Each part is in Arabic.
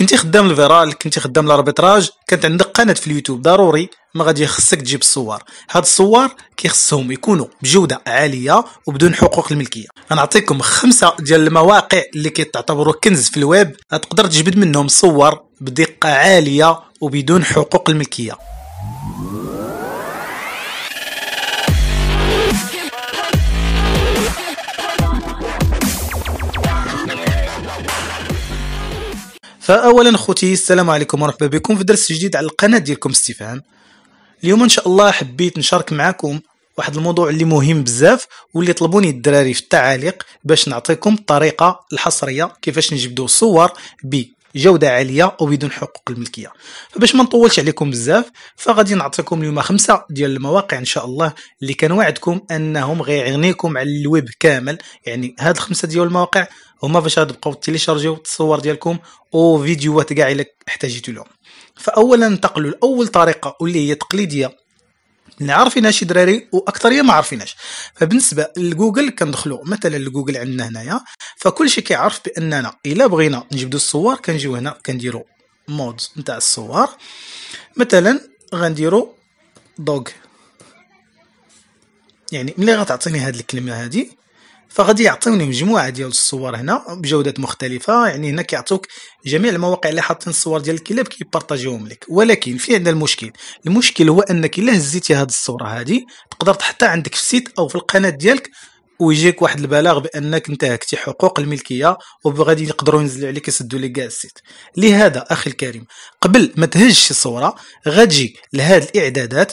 كنتي خدام الفيرال كنتي خدام الاربيتراج كانت عندك قناه في اليوتيوب ضروري ما غادي يخصك تجيب الصور هاد الصور كيخصهم يكونوا بجوده عاليه وبدون حقوق الملكيه غنعطيكم خمسه ديال المواقع اللي كتعتبروا كنز في الويب تقدر تجبد منهم صور بدقه عاليه وبدون حقوق الملكيه فاولا خوتي السلام عليكم ومرحبا بكم في درس جديد على القناه ديالكم استفهام اليوم ان شاء الله حبيت نشارك معكم واحد الموضوع اللي مهم بزاف واللي طلبوني الدراري في التعاليق باش نعطيكم الطريقه الحصريه كيفاش نجبدو صور بجوده عاليه وبدون حقوق الملكيه فباش ما نطولش عليكم بزاف فغادي نعطيكم اليوم خمسه ديال المواقع ان شاء الله اللي كنوعدكم انهم غيغنيكم على الويب كامل يعني هاد الخمسه ديال المواقع هما فاش غتبقاو تيليشارجيو التصور ديالكم فيديوهات كاع الا احتاجيتو لهم فاولا ننتقلوا لاول طريقه واللي هي تقليديه اللي عارفينها شي دراري واكثريه ما عارفينهاش فبالنسبه لجوجل كندخلو مثلا لجوجل عندنا هنايا فكل شيء كيعرف باننا الا بغينا نجبدو الصور كنجيو هنا كنديرو مود نتاع الصور مثلا غنديرو دوغ يعني ملي غتعطيني هاد الكلمه هادي فغادي يعطيوني مجموعه ديال الصور هنا بجودات مختلفه يعني هنا كيعطوك جميع المواقع اللي حاطين الصور ديال الكلاب كيبارطاجيوهم لك ولكن في عندنا المشكل المشكل هو انك الا هزيتي هذه الصوره هذه تقدر تحطها عندك في السيت او في القناه ديالك ويجيك واحد البلاغ بانك انتهكتي حقوق الملكيه وغادي يقدروا ينزلوا عليك يسدوا لك كاع السيت لهذا اخي الكريم قبل ما تهز الصوره صوره غادي لهاد الاعدادات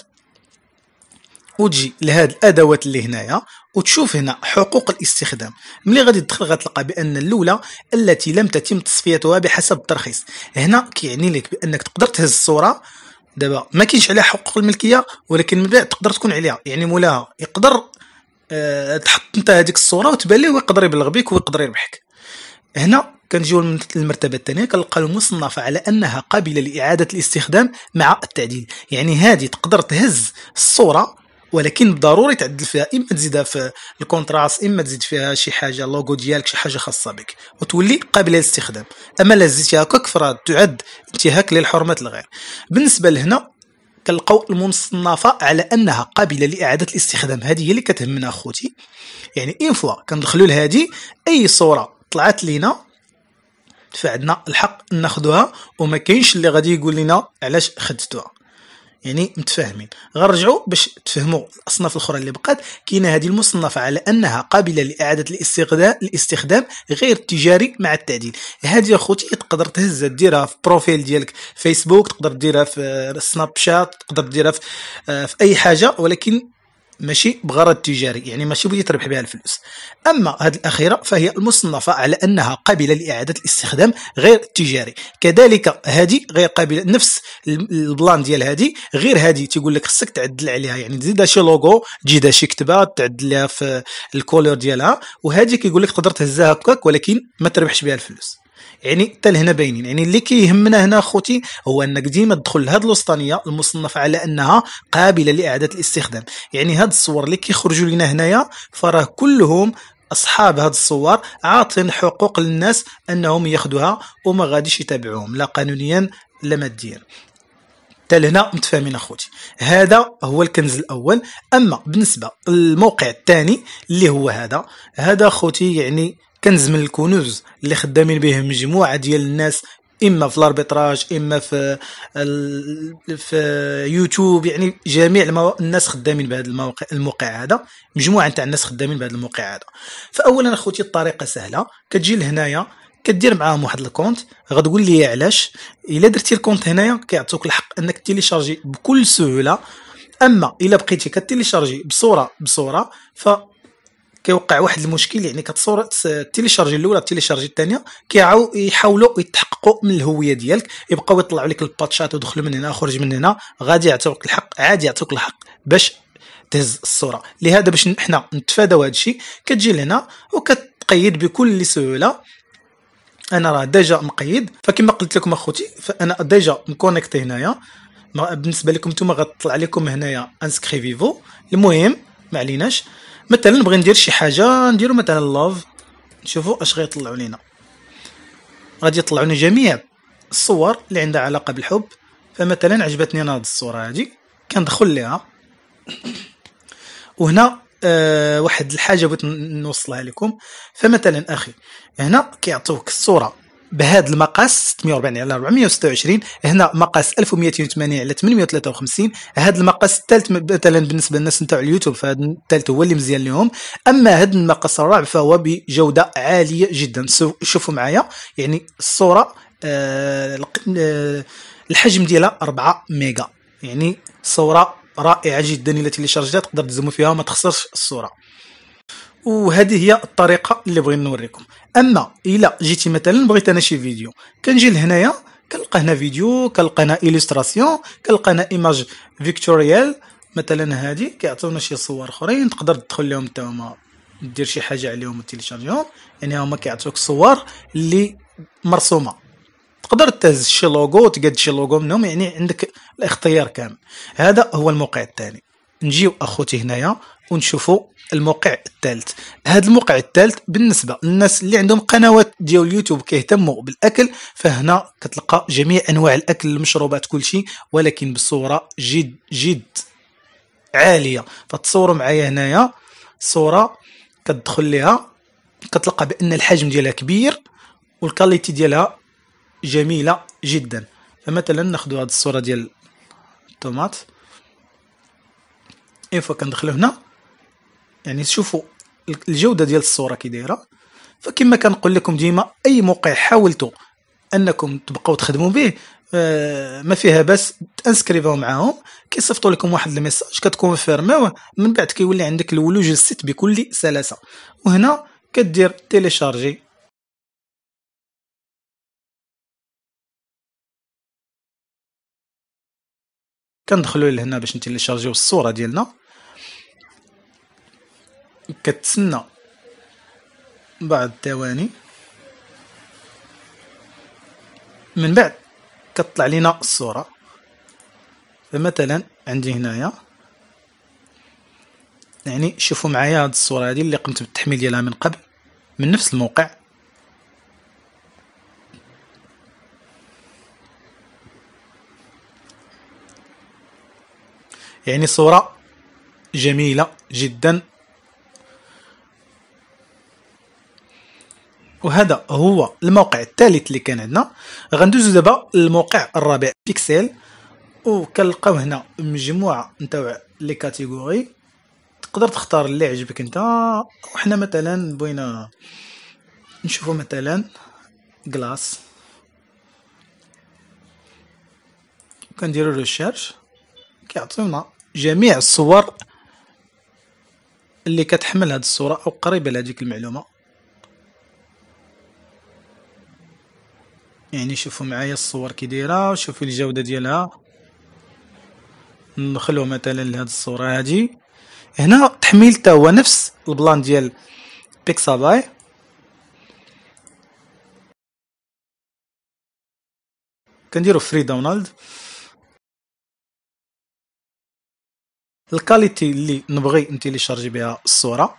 وتجي لهاد الادوات اللي هنايا وتشوف هنا حقوق الاستخدام ملي غادي تدخل غتلقى بان الاولى التي لم تتم تصفيتها بحسب الترخيص هنا كيعني لك بانك تقدر تهز الصوره دابا ما كاينش عليها حقوق الملكيه ولكن من بعد تقدر تكون عليها يعني مولاها يقدر أه تحط انت هذيك الصوره وتبان ليه ويقدر يبلغ بك ويقدر يربحك هنا كنجيو للمرتبه الثانيه كنلقى المصنفة على انها قابله لاعاده الاستخدام مع التعديل يعني هذه تقدر تهز الصوره ولكن ضروري تعدل فيها اما تزيدها في الكونتراست اما تزيد فيها شي حاجه لوغو ديالك شي حاجه خاصه بك وتولي قابله للاستخدام اما لا زدتيها هكاك تعد انتهاك للحرمات الغير بالنسبه لهنا كنلقاو المصنفه على انها قابله لاعاده الاستخدام هذه هي اللي كتهمنا اخوتي يعني اين فوا كندخلوا لهادي اي صوره طلعت لينا فعندنا الحق ناخذها وما كاينش اللي غادي يقول لنا علاش خدتوها يعني متفاهمين غنرجعوا باش تفهموا الاصناف الاخرى اللي بقات كاينه هذه المصنفه على انها قابله لاعاده الاستخدام الاستخدام غير التجاري مع التعديل هذه اخوتي تقدر تهزها ديرها في بروفيل ديالك فيسبوك تقدر ديرها في آه، سناب شات تقدر ديرها في, آه، في اي حاجه ولكن ماشي بغرض تجاري يعني ماشي بغيت تربح بها الفلوس اما هذه الاخيره فهي المصنفه على انها قابله لاعاده الاستخدام غير التجاري كذلك هذه غير قابله نفس البلان ديال هذه غير هذه تيقول لك خصك تعدل عليها يعني تزيدها شي لوغو تجيدها شي كتابه تعدلها في الكولور ديالها وهذه كيقول لك تقدر تهزها هكاك ولكن ما تربحش بها الفلوس يعني حتى لهنا باينين يعني اللي كيهمنا هنا خوتي هو انك ديما تدخل لهاد الوسطانيه المصنفه على انها قابله لاعاده الاستخدام يعني هاد الصور اللي كيخرجوا لنا هنايا فراه كلهم اصحاب هاد الصور عاطين حقوق للناس انهم ياخذوها وما غاديش يتابعوهم لا قانونيا لا ماديا حتى لهنا متفاهمين اخوتي هذا هو الكنز الاول اما بالنسبه للموقع الثاني اللي هو هذا هذا اخوتي يعني كنز من الكنوز اللي خدامين به مجموعه ديال الناس اما في الاربيتراج اما في في يوتيوب يعني جميع المو... الناس خدامين بهذا الموقع الموقع هذا مجموعه نتاع الناس خدامين بهذا الموقع هذا فاولا اخوتي الطريقه سهله كتجي لهنايا كدير معاهم واحد الكونت غتقول لي علاش الا درتي الكونت هنايا كيعطوك الحق انك تيليشارجي بكل سهوله اما الا بقيتي كتيليشارجي بصوره بصوره ف كيوقع واحد المشكل يعني كتصور تيليشارجي الاولى تيليشارجي الثانيه كيعاو يحاولوا يتحققوا من الهويه ديالك يبقاو يطلعوا لك الباتشات ودخلوا من هنا خرج من هنا غادي يعطيوك الحق عادي يعطيوك الحق باش تهز الصوره لهذا باش حنا نتفاداو هذا الشيء كتجي لهنا وكتقيد بكل سهوله انا راه ديجا مقيد فكما قلت لكم اخوتي فانا ديجا مكونيكتي هنايا بالنسبه لكم نتوما غتطلع لكم هنايا انسكريفيفو المهم ما عليناش مثلا نبغي ندير شي حاجه نديرو مثلا لاف نشوفو اش غيطلعو لينا غادي يطلعو لنا جميع الصور اللي عندها علاقه بالحب فمثلا عجبتني انا هاد الصوره هادي كندخل ليها وهنا أه واحد الحاجه بغيت نوصلها لكم فمثلا اخي هنا كيعطوك الصوره بهذا المقاس 640 على 426 هنا مقاس 1280 على 853 هذا المقاس الثالث مثلا بالنسبه للناس نتاع اليوتيوب فهذا الثالث هو اللي مزيان لهم اما هذا المقاس الرابع فهو بجوده عاليه جدا شوفوا معايا يعني الصوره آه، آه، الحجم ديالها 4 ميجا يعني صوره رائعه جدا التي اللي شارجتها تقدر تزوم فيها وما تخسرش الصوره وهذه هي الطريقه اللي بغيت نوريكم اما الا جيتي مثلا بغيت انا شي فيديو كنجي لهنايا كنلقى هنا فيديو كنلقى هنا الستراسيون كنلقى هنا ايماج فيكتوريال مثلا هذه كيعطيونا شي صور اخرين تقدر تدخل لهم انت هما دير شي حاجه عليهم وتيليشارجيهم يعني هما كيعطيوك صور اللي مرسومه تقدر تهز شي لوغو تقاد شي لوغو منهم يعني عندك الاختيار كامل هذا هو الموقع الثاني نجيو اخوتي هنايا ونشوفوا الموقع الثالث هذا الموقع الثالث بالنسبه للناس اللي عندهم قنوات ديال اليوتيوب كيهتموا بالاكل فهنا كتلقى جميع انواع الاكل المشروبات كل شيء ولكن بصوره جد جد عاليه فتصوروا معايا هنايا صوره كتدخل ليها كتلقى بان الحجم ديالها كبير والكاليتي ديالها جميله جدا فمثلا ناخذ هذه الصوره ديال الطوماط اين فوا كندخلو هنا يعني شوفوا الجوده ديال الصوره كي دايره فكما كنقول لكم ديما اي موقع حاولتوا انكم تبقاو تخدموا به آه، ما فيها بس تانسكريفيو معاهم كيصيفطوا لكم واحد الميساج كتكونفيرميوه من بعد كيولي عندك الولوج السيت بكل سلاسه وهنا كدير تيليشارجي كندخلوا لهنا باش نتيليشارجيو الصوره ديالنا كتسنى بعض الثواني من بعد كتطلع لينا الصوره فمثلا عندي هنايا يعني شوفوا معايا هاد الصوره هذه اللي قمت بالتحميل ديالها من قبل من نفس الموقع يعني صوره جميله جدا وهذا هو الموقع الثالث اللي كان عندنا غندوزو دابا الموقع الرابع بيكسل وكنلقاو هنا مجموعه نتاع لي كاتيجوري تقدر تختار اللي عجبك انت وحنا مثلا بغينا نشوفو مثلا كلاس كنديرو ريسيرش كيعطيونا جميع الصور اللي كتحمل هاد الصوره او قريبه لهذيك المعلومه يعني شوفوا معايا الصور كي دايره وشوفوا الجوده ديالها ندخلوا مثلا لهاد الصوره هادي هنا تحميل حتى هو نفس البلان ديال بيكساباي كنديرو فري داونلود الكاليتي اللي نبغي نتيليشارجي بها الصوره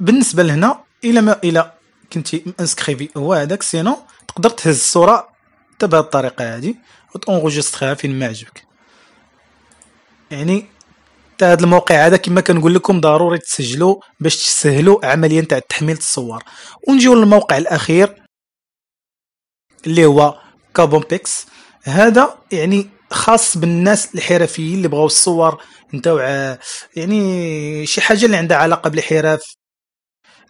بالنسبه لهنا الى ما الى كنتي انسكريفي هو هذاك سينو تقدر تهز الصوره حتى بهذه الطريقه هذه وتونغوجستريها فين ما عجبك يعني حتى هذا الموقع هذا كما كنقول لكم ضروري تسجلوا باش تسهلوا عمليه تاع تحميل الصور ونجيو للموقع الاخير اللي هو كابون بيكس هذا يعني خاص بالناس الحرفيين اللي بغاو الصور نتاع يعني شي حاجه اللي عندها علاقه بالحرف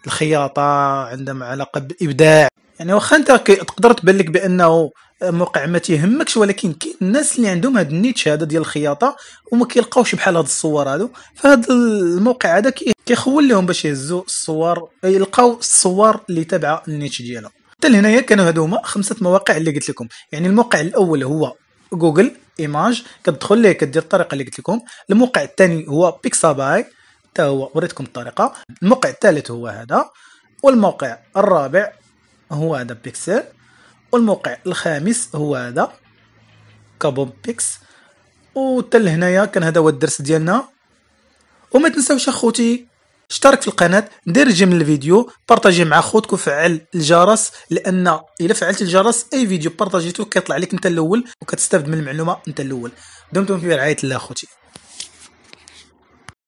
الخياطه عندهم علاقه بالابداع يعني واخا انت تقدر تبان لك بانه موقع ما تيهمكش ولكن كاين الناس اللي عندهم هاد النيتش هذا ديال الخياطه وما كيلقاوش بحال هاد الصور هادو فهاد الموقع هذا كيخول لهم باش يهزوا الصور يلقاو الصور اللي تابعه النيتش ديالها حتى لهنايا كانوا هادو هما خمسه مواقع اللي قلت لكم يعني الموقع الاول هو جوجل ايماج كتدخل ليه كدير الطريقه اللي قلت لكم الموقع الثاني هو بيكساباي حتى هو وريتكم الطريقه الموقع الثالث هو هذا والموقع الرابع هو هذا بيكسل والموقع الخامس هو هذا كابون بيكس وحتى لهنايا كان هذا هو الدرس ديالنا وما تنساوش اخوتي اشترك في القناه دير جيم الفيديو بارطاجي مع خوتك وفعل الجرس لان الا فعلت الجرس اي فيديو بارطاجيته كيطلع لك انت الاول وكتستافد من المعلومه انت الاول دمتم في رعايه الله اخوتي